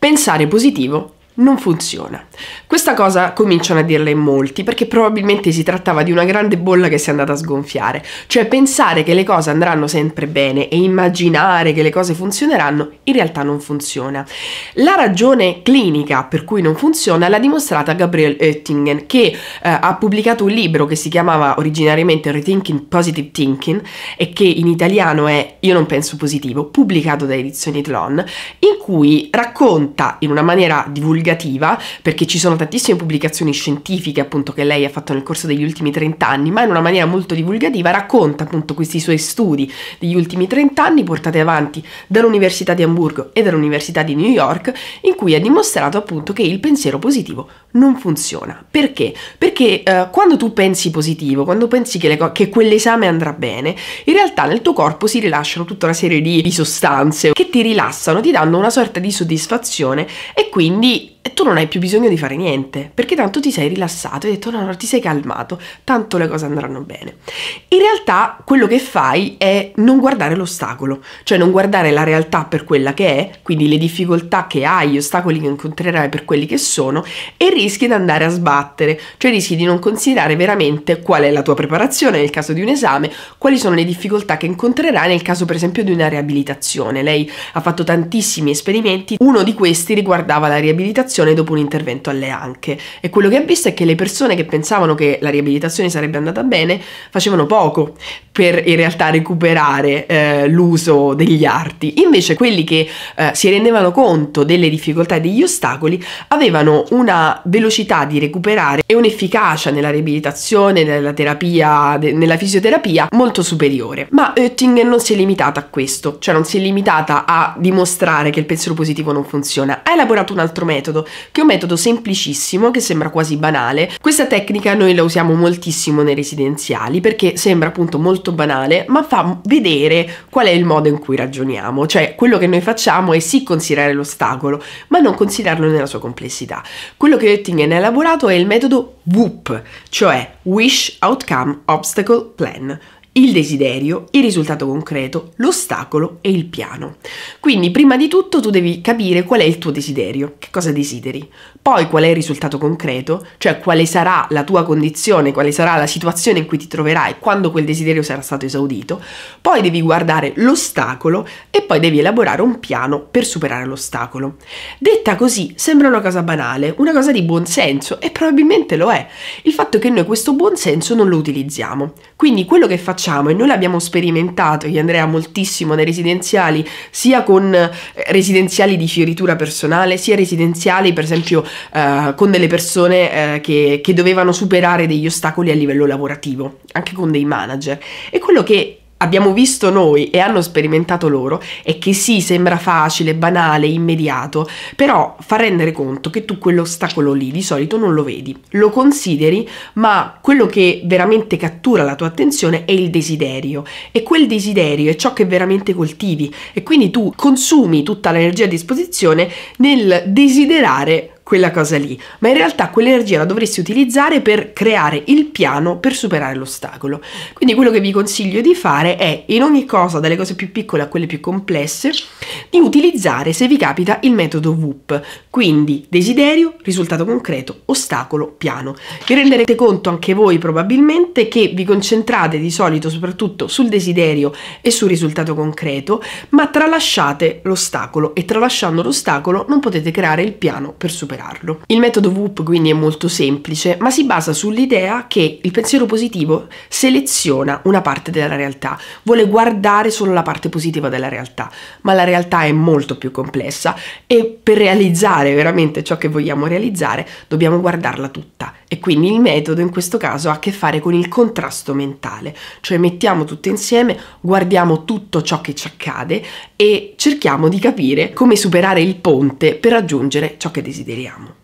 Pensare positivo non funziona. Questa cosa cominciano a dirla in molti perché probabilmente si trattava di una grande bolla che si è andata a sgonfiare, cioè pensare che le cose andranno sempre bene e immaginare che le cose funzioneranno in realtà non funziona. La ragione clinica per cui non funziona l'ha dimostrata Gabriel Oettingen che eh, ha pubblicato un libro che si chiamava originariamente Rethinking Positive Thinking e che in italiano è Io non penso positivo, pubblicato da Edizioni Tlon, in cui racconta in una maniera divulgata divulgativa, perché ci sono tantissime pubblicazioni scientifiche appunto che lei ha fatto nel corso degli ultimi 30 anni, ma in una maniera molto divulgativa racconta appunto questi suoi studi degli ultimi 30 anni portati avanti dall'Università di Hamburgo e dall'Università di New York, in cui ha dimostrato appunto che il pensiero positivo non funziona. Perché? Perché eh, quando tu pensi positivo, quando pensi che, le, che quell'esame andrà bene, in realtà nel tuo corpo si rilasciano tutta una serie di, di sostanze che ti rilassano, ti danno una sorta di soddisfazione e quindi e tu non hai più bisogno di fare niente, perché tanto ti sei rilassato e hai detto no, no, ti sei calmato, tanto le cose andranno bene. In realtà quello che fai è non guardare l'ostacolo, cioè non guardare la realtà per quella che è, quindi le difficoltà che hai, gli ostacoli che incontrerai per quelli che sono, e rischi di andare a sbattere, cioè rischi di non considerare veramente qual è la tua preparazione nel caso di un esame, quali sono le difficoltà che incontrerai nel caso per esempio di una riabilitazione. Lei ha fatto tantissimi esperimenti, uno di questi riguardava la riabilitazione riabilitazione dopo un intervento alle anche e quello che ha visto è che le persone che pensavano che la riabilitazione sarebbe andata bene facevano poco per in realtà recuperare eh, l'uso degli arti. Invece quelli che eh, si rendevano conto delle difficoltà e degli ostacoli avevano una velocità di recuperare e un'efficacia nella riabilitazione, nella terapia, de- nella fisioterapia molto superiore. Ma Oettinger non si è limitata a questo, cioè non si è limitata a dimostrare che il pensiero positivo non funziona. Ha elaborato un altro metodo, che è un metodo semplicissimo, che sembra quasi banale. Questa tecnica noi la usiamo moltissimo nei residenziali perché sembra appunto molto molto banale, ma fa vedere qual è il modo in cui ragioniamo, cioè quello che noi facciamo è sì considerare l'ostacolo, ma non considerarlo nella sua complessità. Quello che Oettingen ha elaborato è il metodo WOOP, cioè Wish Outcome Obstacle Plan il desiderio, il risultato concreto, l'ostacolo e il piano. Quindi prima di tutto tu devi capire qual è il tuo desiderio, che cosa desideri, poi qual è il risultato concreto, cioè quale sarà la tua condizione, quale sarà la situazione in cui ti troverai quando quel desiderio sarà stato esaudito, poi devi guardare l'ostacolo e poi devi elaborare un piano per superare l'ostacolo. Detta così sembra una cosa banale, una cosa di buon senso e probabilmente lo è. Il fatto è che noi questo buon senso non lo utilizziamo. Quindi quello che facciamo facciamo e noi l'abbiamo sperimentato, io Andrea, moltissimo nei residenziali, sia con eh, residenziali di fioritura personale, sia residenziali per esempio eh, con delle persone eh, che, che dovevano superare degli ostacoli a livello lavorativo, anche con dei manager. E quello che abbiamo visto noi e hanno sperimentato loro è che sì, sembra facile, banale, immediato, però fa rendere conto che tu quell'ostacolo lì di solito non lo vedi, lo consideri, ma quello che veramente cattura la tua attenzione è il desiderio e quel desiderio è ciò che veramente coltivi e quindi tu consumi tutta l'energia a disposizione nel desiderare quella cosa lì, ma in realtà quell'energia la dovresti utilizzare per creare il piano per superare l'ostacolo. Quindi quello che vi consiglio di fare è in ogni cosa, dalle cose più piccole a quelle più complesse, di utilizzare se vi capita il metodo WOOP, quindi desiderio, risultato concreto, ostacolo, piano. Vi renderete conto anche voi probabilmente che vi concentrate di solito soprattutto sul desiderio e sul risultato concreto, ma tralasciate l'ostacolo e tralasciando l'ostacolo non potete creare il piano per superare superarlo. Il metodo WOOP quindi è molto semplice, ma si basa sull'idea che il pensiero positivo seleziona una parte della realtà, vuole guardare solo la parte positiva della realtà, ma la realtà è molto più complessa e per realizzare veramente ciò che vogliamo realizzare dobbiamo guardarla tutta e quindi il metodo in questo caso ha a che fare con il contrasto mentale, cioè mettiamo tutto insieme, guardiamo tutto ciò che ci accade e cerchiamo di capire come superare il ponte per raggiungere ciò che desideriamo speriamo.